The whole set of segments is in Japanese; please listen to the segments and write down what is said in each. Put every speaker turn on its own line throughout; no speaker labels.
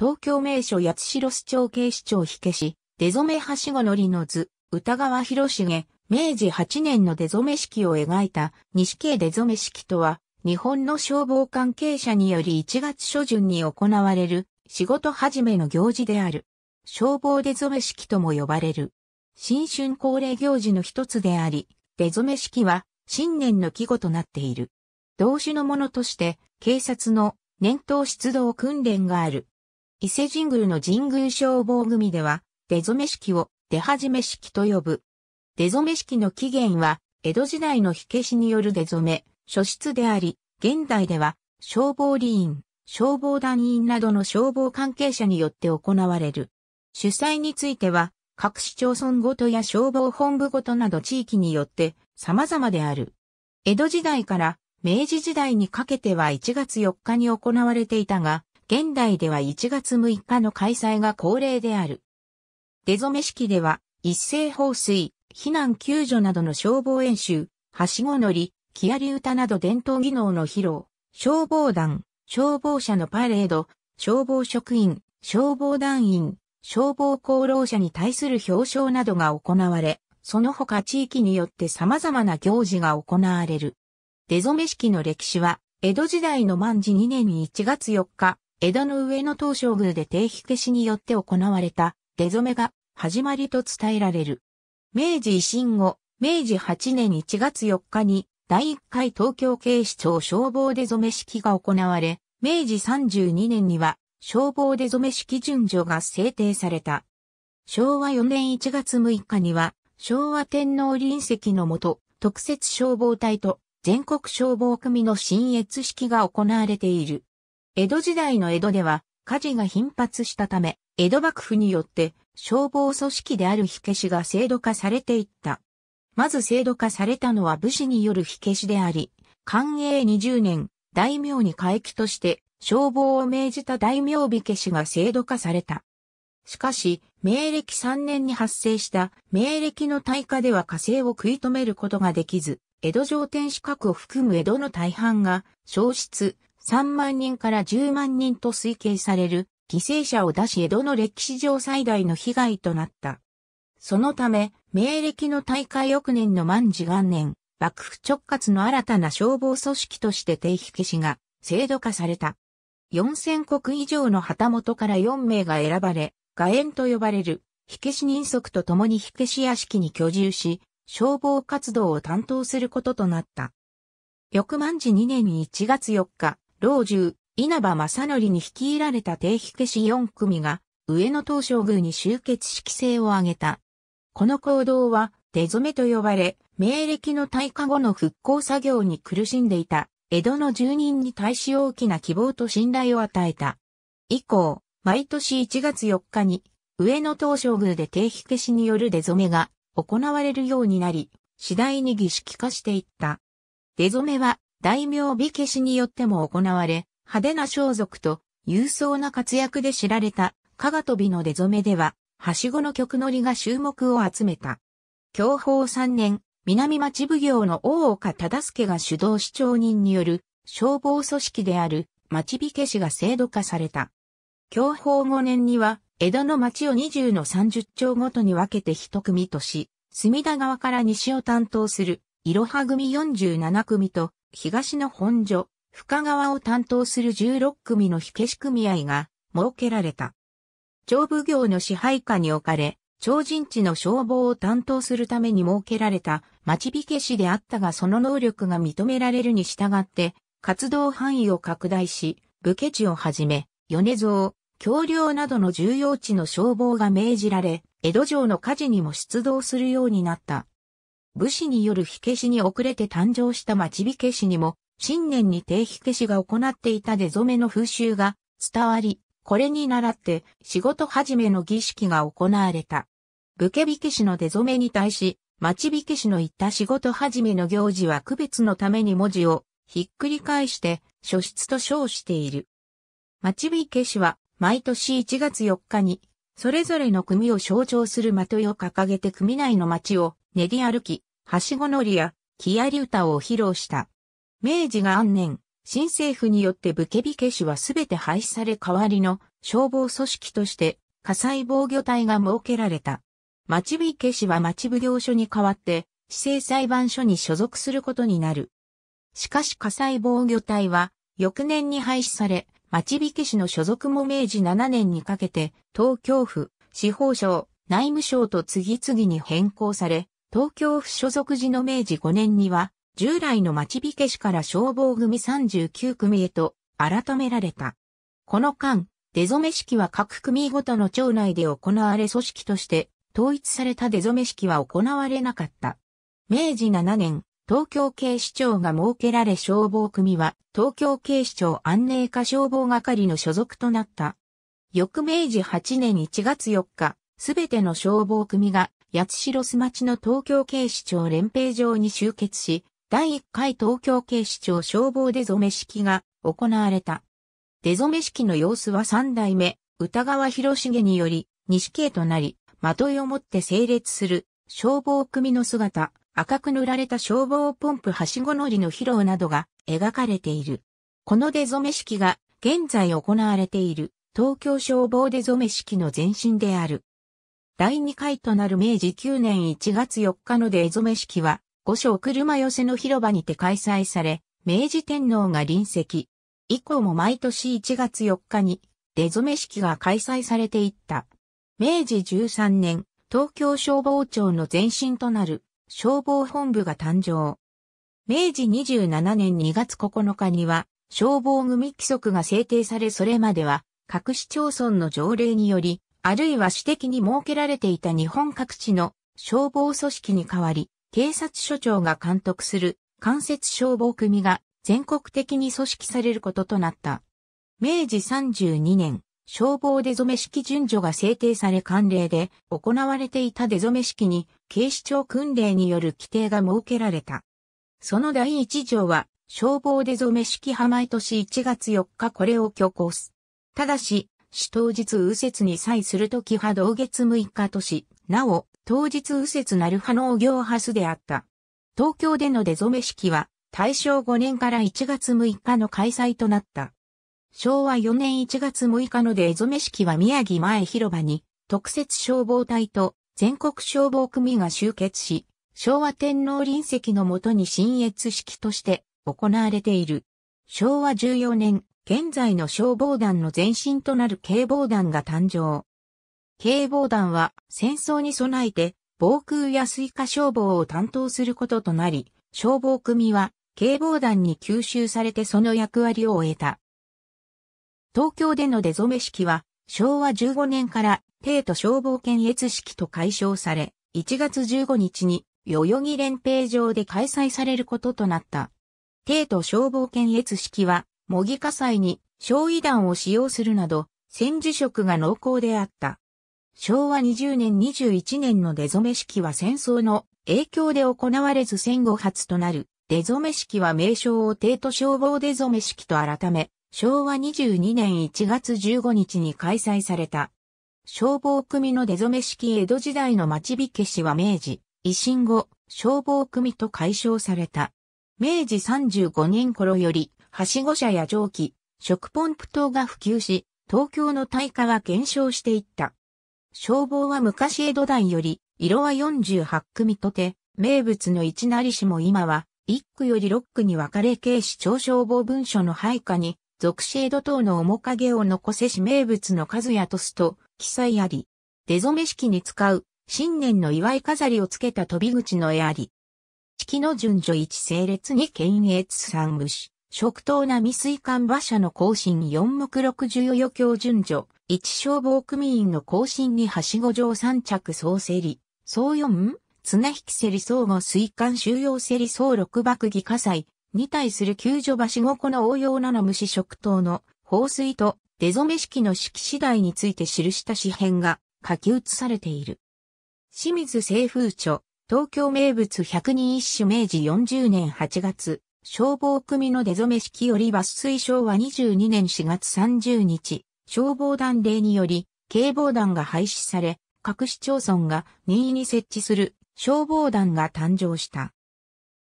東京名所八代市長警視庁火消し、出染めはしごのりの図、歌川広重、明治8年の出染め式を描いた西系出染め式とは、日本の消防関係者により1月初旬に行われる仕事始めの行事である。消防出染め式とも呼ばれる。新春恒例行事の一つであり、出染め式は新年の季語となっている。同種のものとして、警察の年頭出動訓練がある伊勢神宮の神宮消防組では、出初め式を出始め式と呼ぶ。出初め式の起源は、江戸時代の火消しによる出初め、初出であり、現代では、消防理員、消防団員などの消防関係者によって行われる。主催については、各市町村ごとや消防本部ごとなど地域によって様々である。江戸時代から明治時代にかけては1月4日に行われていたが、現代では1月6日の開催が恒例である。出染式では、一斉放水、避難救助などの消防演習、はしご乗り、木やり歌など伝統技能の披露、消防団、消防車のパレード、消防職員、消防団員、消防功労者に対する表彰などが行われ、その他地域によって様々な行事が行われる。出染式の歴史は、江戸時代の万事2年1月4日、枝の上の東照宮で定火消しによって行われた出染めが始まりと伝えられる。明治維新後、明治8年1月4日に第1回東京警視庁消防出染式が行われ、明治32年には消防出染式順序が制定された。昭和4年1月6日には昭和天皇臨席のもと特設消防隊と全国消防組の新越式が行われている。江戸時代の江戸では火事が頻発したため、江戸幕府によって消防組織である火消しが制度化されていった。まず制度化されたのは武士による火消しであり、寛永20年、大名に回帰として消防を命じた大名火消しが制度化された。しかし、明暦3年に発生した明暦の大火では火星を食い止めることができず、江戸城天守閣を含む江戸の大半が消失、3万人から10万人と推計される犠牲者を出し江戸の歴史上最大の被害となった。そのため、明暦の大会翌年の万事元年、幕府直轄の新たな消防組織として定火消しが制度化された。4000国以上の旗本から4名が選ばれ、画園と呼ばれる火消し人足と共に火消し屋敷に居住し、消防活動を担当することとなった。翌万事2年1月4日、老中、稲葉正則に率いられた定比消し4組が、上野東照宮に集結し規制を挙げた。この行動は、出染めと呼ばれ、明暦の大火後の復興作業に苦しんでいた、江戸の住人に対し大きな希望と信頼を与えた。以降、毎年1月4日に、上野東照宮で定比消しによる出染めが行われるようになり、次第に儀式化していった。出染めは大名火消しによっても行われ、派手な装束と勇壮な活躍で知られた、加賀飛びの出初めでは、はしごの曲乗りが注目を集めた。享保3年、南町奉行の大岡忠助が主導市長人による消防組織である町火消しが制度化された。享保5年には、江戸の町を20の30町ごとに分けて一組とし、隅田川から西を担当する、いろは組47組と、東の本所、深川を担当する16組の火消し組合が設けられた。長奉行の支配下に置かれ、超人地の消防を担当するために設けられた町火消しであったがその能力が認められるに従って活動範囲を拡大し、武家地をはじめ、米蔵、橋梁などの重要地の消防が命じられ、江戸城の火事にも出動するようになった。武士による火消しに遅れて誕生した町火消しにも、新年に定火消しが行っていた出染めの風習が伝わり、これに倣って仕事始めの儀式が行われた。武家火消しの出染めに対し、町火消しの言った仕事始めの行事は区別のために文字をひっくり返して書室と称している。町火消しは毎年1月4日にそれぞれの組を象徴する的を掲げて組内の町を練り歩き、はしご乗りや、木やり歌を披露した。明治元年、新政府によって武家火消しはすべて廃止され代わりの消防組織として火災防御隊が設けられた。町火消しは町奉行所に代わって市政裁判所に所属することになる。しかし火災防御隊は翌年に廃止され、町火消しの所属も明治7年にかけて東京府、司法省、内務省と次々に変更され、東京府所属時の明治5年には、従来の町火消しから消防組39組へと改められた。この間、出初め式は各組ごとの町内で行われ組織として統一された出初め式は行われなかった。明治7年、東京警視庁が設けられ消防組は東京警視庁安寧課消防係の所属となった。翌明治8年1月4日、すべての消防組が八代須町の東京警視庁連兵場に集結し、第1回東京警視庁消防出初め式が行われた。出初め式の様子は三代目、歌川広重により、西系となり、まといを持って整列する消防組の姿、赤く塗られた消防ポンプはしご乗りの披露などが描かれている。この出初め式が現在行われている東京消防出初め式の前身である。第2回となる明治9年1月4日の出初め式は、五所車寄せの広場にて開催され、明治天皇が臨席。以降も毎年1月4日に出初め式が開催されていった。明治13年、東京消防庁の前身となる消防本部が誕生。明治27年2月9日には消防組規則が制定されそれまでは各市町村の条例によりあるいは私的に設けられていた日本各地の消防組織に代わり、警察署長が監督する間接消防組が全国的に組織されることとなった。明治32年、消防出初式順序が制定され慣例で行われていた出初式に警視庁訓令による規定が設けられた。その第一条は消防出初式派毎年1月4日これを挙行す。ただし、死当日右折に際するとき派同月6日とし、なお、当日右折なる派農業派数であった。東京での出染め式は、大正5年から1月6日の開催となった。昭和4年1月6日の出染め式は宮城前広場に、特設消防隊と全国消防組が集結し、昭和天皇臨席のもとに新越式として行われている。昭和14年、現在の消防団の前身となる警防団が誕生。警防団は戦争に備えて防空や水下消防を担当することとなり、消防組は警防団に吸収されてその役割を終えた。東京での出初め式は昭和15年から帝都消防検閲式と解消され、1月15日に代々木連平場で開催されることとなった。帝都消防検閲式は模擬火災に焼夷弾を使用するなど、戦時色が濃厚であった。昭和20年21年の出め式は戦争の影響で行われず戦後初となる出め式は名称を帝都消防出め式と改め、昭和22年1月15日に開催された。消防組の出め式江戸時代の町火消しは明治、維新後、消防組と解消された。明治35年頃よりはしご車や蒸気、食ポンプ等が普及し、東京の大火は減少していった。消防は昔江戸代より、色は48組とて、名物の一なりしも今は、1区より6区に分かれ警視庁消防文書の配下に、属シェード等の面影を残せし名物の数やとすと記載あり、出染め式に使う新年の祝い飾りをつけた飛び口の絵あり、式の順序一整列に検閲三無視。食糖な未遂管馬車の行進4目64余興順序、一消防組員の行進にはしご上3着総セり、総4、綱引きセり総5水管収容セり総6爆技火災、に体する救助橋しごこの応用なの虫食糖の放水と出染め式の式次第について記した詩編が書き写されている。清水清風著、東京名物百人一首明治40年8月。消防組の出初め式より抜粋昭和22年4月30日、消防団令により、警防団が廃止され、各市町村が任意に設置する消防団が誕生した。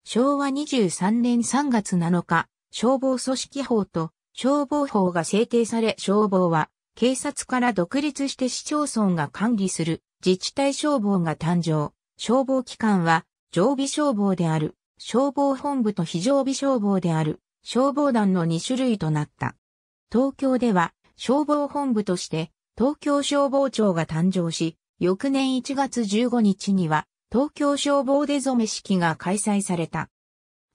昭和23年3月7日、消防組織法と消防法が制定され消防は警察から独立して市町村が管理する自治体消防が誕生。消防機関は常備消防である。消防本部と非常備消防である消防団の2種類となった。東京では消防本部として東京消防庁が誕生し、翌年1月15日には東京消防出初め式が開催された。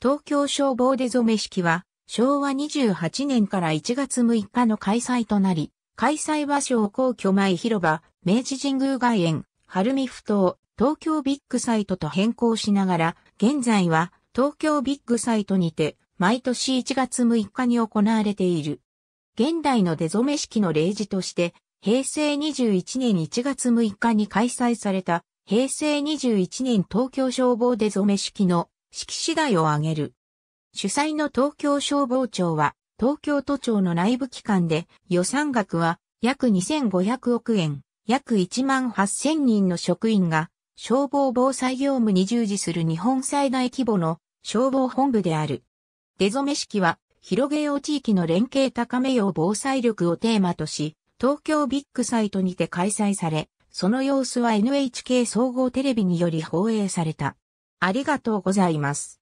東京消防出初め式は昭和28年から1月6日の開催となり、開催場所を皇居前広場、明治神宮外苑、晴海ふ頭、東京ビッグサイトと変更しながら、現在は東京ビッグサイトにて毎年1月6日に行われている。現代の出初め式の例示として、平成21年1月6日に開催された平成21年東京消防出初め式の式次第を挙げる。主催の東京消防庁は東京都庁の内部機関で予算額は約2500億円、約1万8000人の職員が消防防災業務に従事する日本最大規模の消防本部である。出初め式は、広げよう地域の連携高めよう防災力をテーマとし、東京ビッグサイトにて開催され、その様子は NHK 総合テレビにより放映された。ありがとうございます。